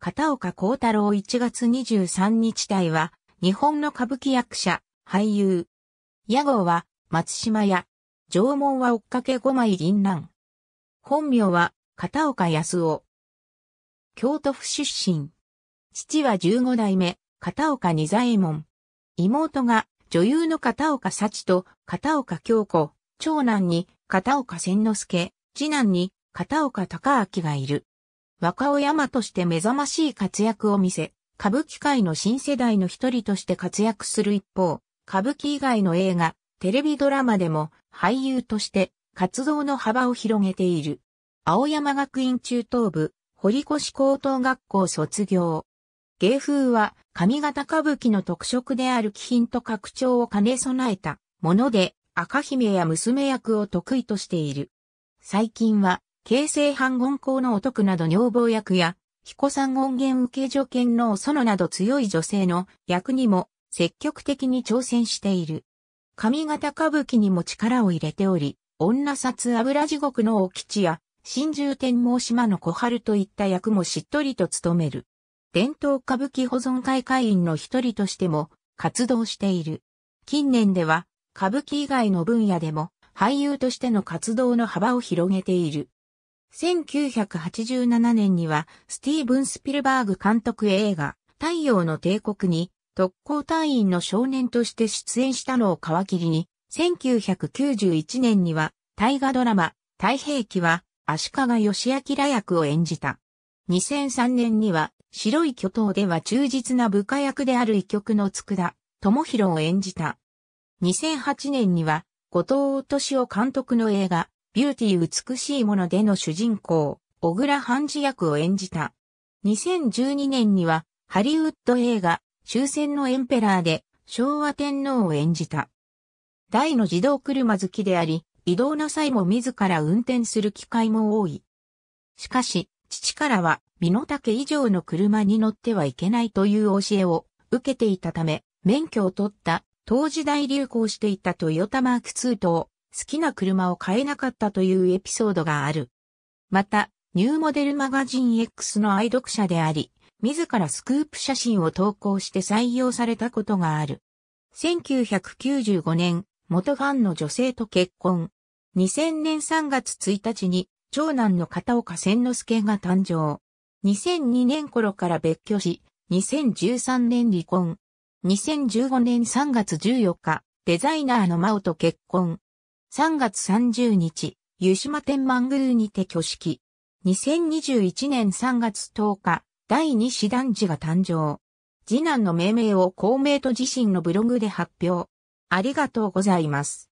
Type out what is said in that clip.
片岡幸太郎1月23日隊は、日本の歌舞伎役者、俳優。屋号は、松島屋。縄文は追っかけ5枚銀蘭。本名は、片岡康夫。京都府出身。父は15代目、片岡二左衛門。妹が、女優の片岡幸と片岡京子、長男に片岡千之助、次男に片岡隆明がいる。若尾山として目覚ましい活躍を見せ、歌舞伎界の新世代の一人として活躍する一方、歌舞伎以外の映画、テレビドラマでも俳優として活動の幅を広げている。青山学院中等部、堀越高等学校卒業。芸風は上方歌舞伎の特色である気品と拡張を兼ね備えたもので、赤姫や娘役を得意としている。最近は京成半言校のお徳など女房役や、彦三権源受け助犬の園など強い女性の役にも積極的に挑戦している。上方歌舞伎にも力を入れており、女札油地獄の大吉や、新獣天網島の小春といった役もしっとりと務める。伝統歌舞伎保存会会員の一人としても活動している。近年では歌舞伎以外の分野でも俳優としての活動の幅を広げている。1987年にはスティーブン・スピルバーグ監督映画太陽の帝国に特攻隊員の少年として出演したのを皮切りに、1991年には大河ドラマ太平記は足利義明役を演じた。2003年には白い巨頭では忠実な部下役である異曲の佃、智弘を演じた。2008年には後藤敏夫監督の映画ビューティー美しいものでの主人公、小倉半次役を演じた。2012年には、ハリウッド映画、終戦のエンペラーで、昭和天皇を演じた。大の自動車好きであり、移動の際も自ら運転する機会も多い。しかし、父からは、身の丈以上の車に乗ってはいけないという教えを受けていたため、免許を取った、当時代流行していたトヨタマーク2と好きな車を買えなかったというエピソードがある。また、ニューモデルマガジン X の愛読者であり、自らスクープ写真を投稿して採用されたことがある。1995年、元ファンの女性と結婚。2000年3月1日に、長男の片岡千之助が誕生。2002年頃から別居し、2013年離婚。2015年3月14日、デザイナーの真央と結婚。3月30日、湯島天満宮にて挙式。2021年3月10日、第2子男児が誕生。次男の命名を公明と自身のブログで発表。ありがとうございます。